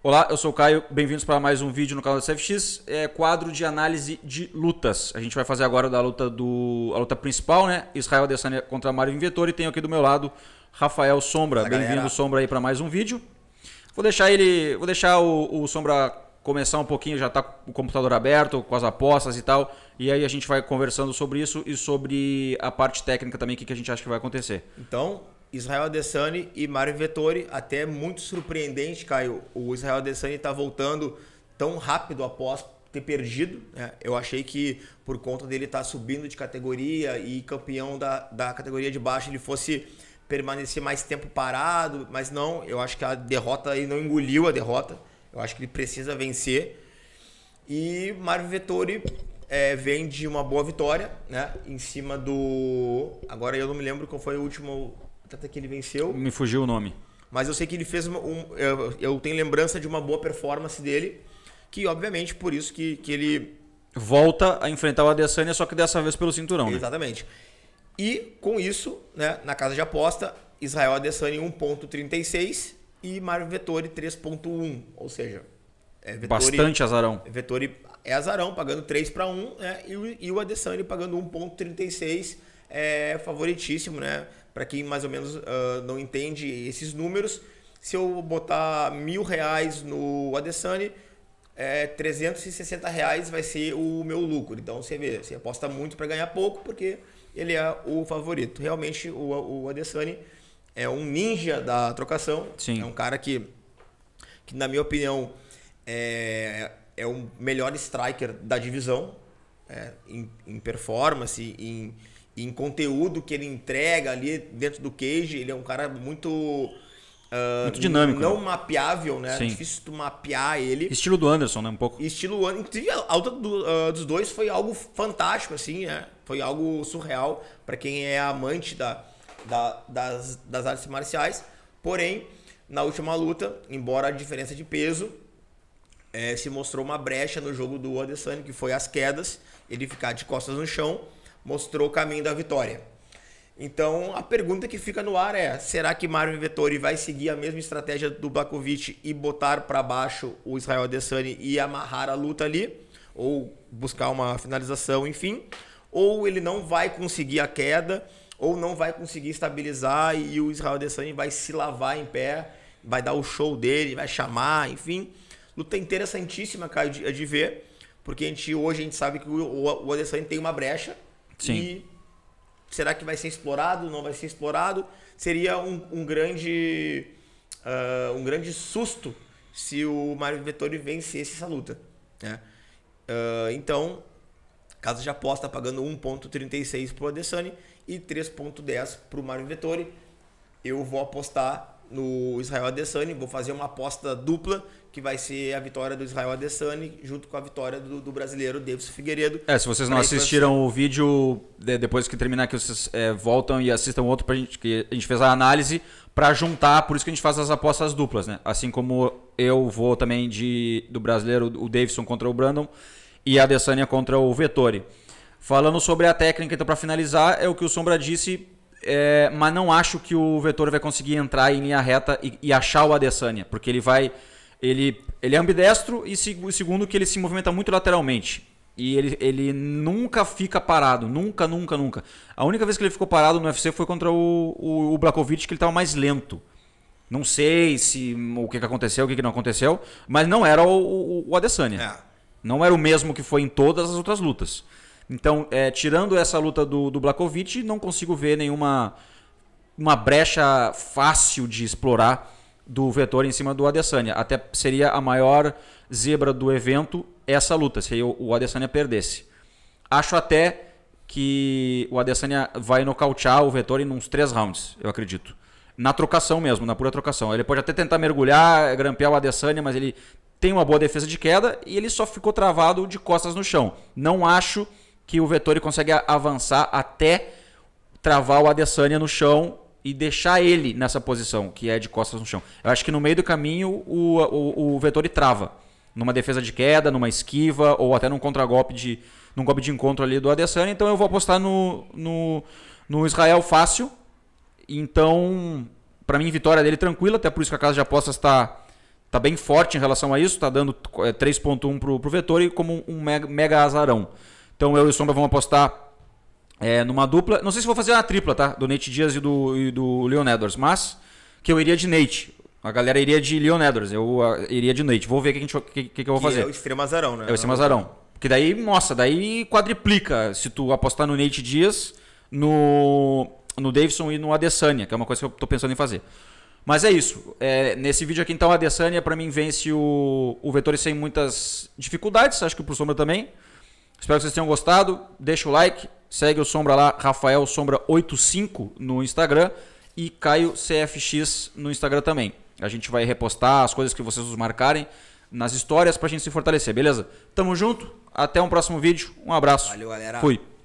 Olá, eu sou o Caio, bem-vindos para mais um vídeo no canal da CFX, é, quadro de análise de lutas. A gente vai fazer agora da luta do a luta principal, né? Israel Adesanya contra Marvin Vettori, e tenho aqui do meu lado Rafael Sombra. Bem-vindo Sombra aí para mais um vídeo. Vou deixar ele, vou deixar o, o Sombra começar um pouquinho, já está com o computador aberto, com as apostas e tal, e aí a gente vai conversando sobre isso e sobre a parte técnica também que a gente acha que vai acontecer. Então, Israel Adesanya e Mario Vettori. Até é muito surpreendente, Caio, o Israel Adesanya está voltando tão rápido após ter perdido. Né? Eu achei que por conta dele estar tá subindo de categoria e campeão da, da categoria de baixo, ele fosse permanecer mais tempo parado, mas não, eu acho que a derrota, aí não engoliu a derrota. Eu acho que ele precisa vencer. E Mario Vettori é, vem de uma boa vitória, né? Em cima do. Agora eu não me lembro qual foi o último até que ele venceu. Me fugiu o nome. Mas eu sei que ele fez. um, eu, eu, tenho lembrança de uma boa performance dele, que obviamente por isso que, que ele. Volta a enfrentar o Adesanya, só que dessa vez pelo cinturão. Né? Exatamente. Né? E com isso, né, na casa de aposta, Israel Adesanya 1.36 e Mário Vettori 3.1. Ou seja, é Vettori, bastante azarão. Vettori é azarão, pagando 3 para 1, né, e, o, e o Adesanya pagando 1.36 é favoritíssimo, né? Para quem mais ou menos uh, não entende esses números, se eu botar mil reais no Adesanya, é, 360 reais vai ser o meu lucro. Então você vê, você aposta muito para ganhar pouco porque ele é o favorito. Realmente o, o é um ninja da trocação. Sim. É um cara que, que na minha opinião, é, é o melhor striker da divisão é, em, em performance, em em conteúdo que ele entrega ali dentro do cage, ele é um cara muito. Uh, muito dinâmico. Não né? mapeável, né? Sim. Difícil tu mapear ele. Estilo do Anderson, né? Um pouco. Estilo Inclusive, a alta do, uh, dos dois foi algo fantástico, assim, né? Foi algo surreal para quem é amante da, da, das, das artes marciais. Porém, na última luta, embora a diferença de peso, é, se mostrou uma brecha no jogo do Anderson que foi as quedas, ele ficar de costas no chão mostrou o caminho da vitória. Então, a pergunta que fica no ar é: será que Marvin Vettori vai seguir a mesma estratégia do Blakovic e botar para baixo o Israel Adesanya e amarrar a luta ali? Ou buscar uma finalização, enfim? Ou ele não vai conseguir a queda, ou não vai conseguir estabilizar e o Israel Adesanya vai se lavar em pé, vai dar o show dele, vai chamar, enfim. Luta interessantíssima, cara, de, de ver, porque a gente, hoje a gente sabe que o, o Adesanya tem uma brecha Sim. E será que vai ser explorado? Não vai ser explorado? Seria um, um grande uh, um grande susto se o Mario Vettori vencesse essa luta. Né? Uh, então, casa de aposta tá pagando 1,36 para o Adesanya e 3,10 para o Mario Vettori. Eu vou apostar no Israel Adesanya. Vou fazer uma aposta dupla, que vai ser a vitória do Israel Adesanya junto com a vitória do, do brasileiro Davis Figueiredo. É, se vocês não assistiram o vídeo, depois que terminar que vocês é, voltam e assistam outro pra gente, que a gente fez a análise para juntar, por isso que a gente faz as apostas duplas, né? Assim como eu vou também de do brasileiro, o Davidson contra o Brandon e a Adesanya contra o Vettori. Falando sobre a técnica, então para finalizar, é o que o Sombra disse é, mas não acho que o vetor vai conseguir entrar em linha reta e, e, achar o Adesanya, porque ele vai. Ele, ele é ambidestro e segundo que ele se movimenta muito lateralmente. E ele, ele nunca fica parado, nunca, nunca, nunca. A única vez que ele ficou parado no UFC foi contra o, o, o Blakovic, que ele estava mais lento. Não sei se o que, que aconteceu, o que, que não aconteceu, mas não era o, o, o Adesanya. É. Não era o mesmo que foi em todas as outras lutas. Então, é, tirando essa luta do, do Blakovic, não consigo ver nenhuma uma brecha fácil de explorar do Vettor em cima do Adesanya. Até seria a maior zebra do evento essa luta, se o Adesanya perdesse. Acho até que o Adesanya vai nocautear o Vettori em uns três rounds, eu acredito. Na trocação mesmo, na pura trocação. Ele pode até tentar mergulhar, grampear o Adesanya, mas ele tem uma boa defesa de queda e ele só ficou travado de costas no chão. Não acho que o Vettori consegue avançar até travar o Adesanya no chão e deixar ele nessa posição, que é de costas no chão. Eu acho que no meio do caminho o, o, o Vettori trava. Numa defesa de queda, numa esquiva, ou até num contragolpe de. num golpe de encontro ali do Adesanya. Então eu vou apostar no, no, no Israel fácil. Então, para mim, vitória dele tranquila, até por isso que a casa de apostas está tá bem forte em relação a isso, está dando 3.1 é, pro, pro e como um mega, mega azarão. Então eu e o Sombra vamos apostar é, numa dupla. Não sei se vou fazer uma tripla, tá? Do Nate Dias e do, e do Leon Edwards, mas que eu iria de Nate. A galera iria de Leon Edwards, eu ah, iria de Nate. Vou ver o que, que, que, eu vou é fazer. é o extremo azarão, né? É o extremo azarão. Porque daí, nossa, daí quadriplica se tu apostar no Nate Dias, no, no Davidson e no Adesanya, que é uma coisa que eu tô pensando em fazer. Mas é isso. É, nesse vídeo aqui, então, a Adesanya, para mim, vence o, o Vettori sem muitas dificuldades. Acho que o Sombra também. Espero que vocês tenham gostado. Deixa o like, segue o Sombra lá, Rafael Sombra85 no Instagram e Caio CFX no Instagram também. A gente vai repostar as coisas que vocês nos marcarem nas histórias pra gente se fortalecer, beleza? Tamo junto, até um próximo vídeo, um abraço. Valeu, galera. Fui.